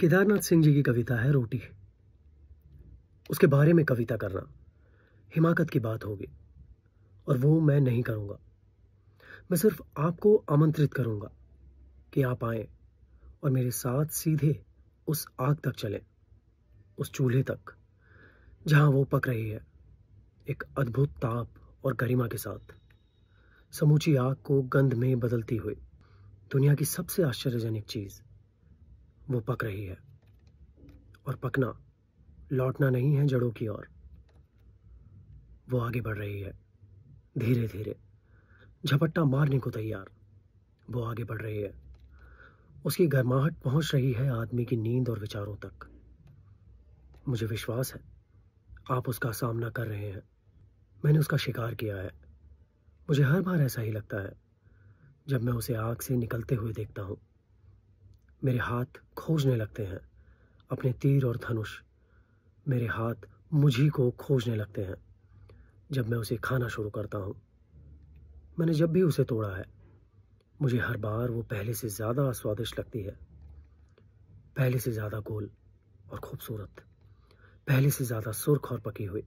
केदारनाथ सिंह जी की कविता है रोटी उसके बारे में कविता करना हिमाकत की बात होगी और वो मैं नहीं करूंगा मैं सिर्फ आपको आमंत्रित करूंगा कि आप आए और मेरे साथ सीधे उस आग तक चलें उस चूल्हे तक जहां वो पक रही है एक अद्भुत ताप और गरिमा के साथ समूची आग को गंध में बदलती हुई दुनिया की सबसे आश्चर्यजनक चीज़ वो पक रही है और पकना लौटना नहीं है जड़ों की ओर वो आगे बढ़ रही है धीरे धीरे झपट्टा मारने को तैयार वो आगे बढ़ रही है उसकी गर्माहट पहुंच रही है आदमी की नींद और विचारों तक मुझे विश्वास है आप उसका सामना कर रहे हैं मैंने उसका शिकार किया है मुझे हर बार ऐसा ही लगता है जब मैं उसे आग से निकलते हुए देखता हूं मेरे हाथ खोजने लगते हैं अपने तीर और धनुष मेरे हाथ मुझी को खोजने लगते हैं जब मैं उसे खाना शुरू करता हूँ मैंने जब भी उसे तोड़ा है मुझे हर बार वो पहले से ज़्यादा स्वादिष्ट लगती है पहले से ज़्यादा गोल और खूबसूरत पहले से ज़्यादा सुर्ख और पकी हुई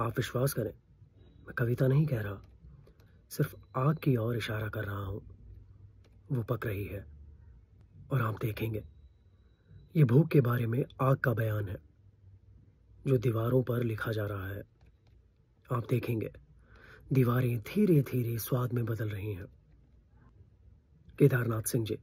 आप विश्वास करें मैं कविता नहीं कह रहा सिर्फ आग की ओर इशारा कर रहा हूँ वो पक रही है और आप देखेंगे ये भूख के बारे में आग का बयान है जो दीवारों पर लिखा जा रहा है आप देखेंगे दीवारें धीरे धीरे स्वाद में बदल रही हैं केदारनाथ सिंह जी